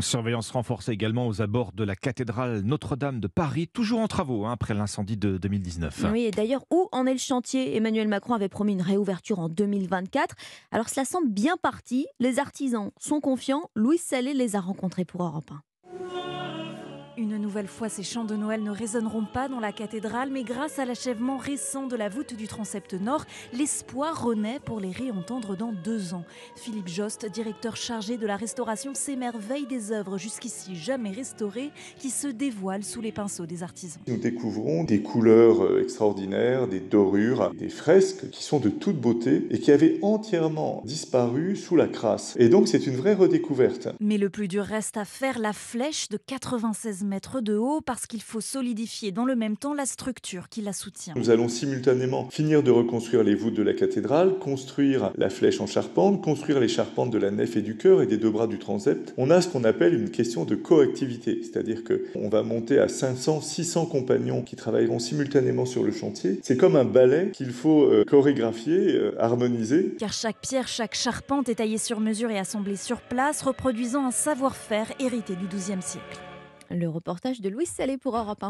Surveillance renforcée également aux abords de la cathédrale Notre-Dame de Paris, toujours en travaux hein, après l'incendie de 2019. Oui, et d'ailleurs, où en est le chantier Emmanuel Macron avait promis une réouverture en 2024. Alors cela semble bien parti. Les artisans sont confiants. Louis Salé les a rencontrés pour Europe 1 nouvelle fois, ces chants de Noël ne résonneront pas dans la cathédrale, mais grâce à l'achèvement récent de la voûte du transept nord, l'espoir renaît pour les réentendre dans deux ans. Philippe Jost, directeur chargé de la restauration, s'émerveille des œuvres jusqu'ici jamais restaurées qui se dévoilent sous les pinceaux des artisans. Nous découvrons des couleurs euh, extraordinaires, des dorures, des fresques qui sont de toute beauté et qui avaient entièrement disparu sous la crasse. Et donc c'est une vraie redécouverte. Mais le plus dur reste à faire, la flèche de 96 mètres de haut parce qu'il faut solidifier dans le même temps la structure qui la soutient. Nous allons simultanément finir de reconstruire les voûtes de la cathédrale, construire la flèche en charpente, construire les charpentes de la nef et du chœur et des deux bras du transept. On a ce qu'on appelle une question de coactivité, c'est-à-dire que on va monter à 500, 600 compagnons qui travailleront simultanément sur le chantier. C'est comme un ballet qu'il faut euh, chorégraphier, euh, harmoniser. Car chaque pierre, chaque charpente est taillée sur mesure et assemblée sur place, reproduisant un savoir-faire hérité du XIIe siècle. Le reportage de Louis Salé pour Europe 1.